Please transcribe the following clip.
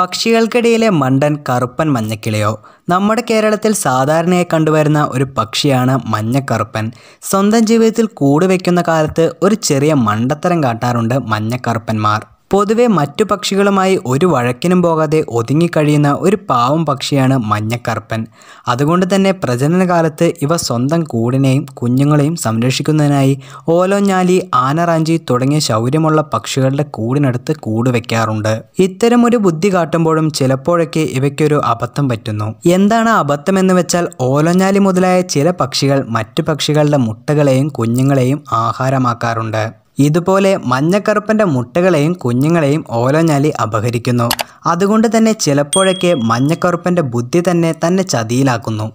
പക്ഷികൾക്കിടയിലെ മണ്ടൻ കറുപ്പൻ മഞ്ഞക്കിളിയോ നമ്മുടെ കേരളത്തിൽ സാധാരണയായി കണ്ടുവരുന്ന ഒരു പക്ഷിയാണ് മഞ്ഞക്കറുപ്പൻ സ്വന്തം ജീവിതത്തിൽ കൂട് വയ്ക്കുന്ന കാലത്ത് ഒരു ചെറിയ മണ്ടത്തരം കാട്ടാറുണ്ട് മഞ്ഞക്കറുപ്പന്മാർ പൊതുവെ മറ്റു പക്ഷികളുമായി ഒരു വഴക്കിനും പോകാതെ ഒതുങ്ങിക്കഴിയുന്ന ഒരു പാവം പക്ഷിയാണ് മഞ്ഞക്കറുപ്പൻ അതുകൊണ്ട് തന്നെ പ്രജനനകാലത്ത് ഇവ സ്വന്തം കൂടിനെയും കുഞ്ഞുങ്ങളെയും സംരക്ഷിക്കുന്നതിനായി ഓലോഞ്ഞാലി ആനറാഞ്ചി തുടങ്ങിയ ശൗര്യമുള്ള പക്ഷികളുടെ കൂടിനടുത്ത് കൂട് വയ്ക്കാറുണ്ട് ഇത്തരം ഒരു ബുദ്ധി കാട്ടുമ്പോഴും ചിലപ്പോഴൊക്കെ ഇവയ്ക്കൊരു അബദ്ധം പറ്റുന്നു എന്താണ് അബദ്ധം എന്ന് വെച്ചാൽ ഓലോഞ്ഞാലി മുതലായ ചില പക്ഷികൾ മറ്റു പക്ഷികളുടെ മുട്ടകളെയും കുഞ്ഞുങ്ങളെയും ആഹാരമാക്കാറുണ്ട് ഇതുപോലെ മഞ്ഞക്കറുപ്പൻ്റെ മുട്ടകളെയും കുഞ്ഞുങ്ങളെയും ഓലോഞ്ഞാലി അപഹരിക്കുന്നു അതുകൊണ്ട് തന്നെ ചിലപ്പോഴൊക്കെ മഞ്ഞക്കറുപ്പൻ്റെ ബുദ്ധി തന്നെ തന്നെ ചതിയിലാക്കുന്നു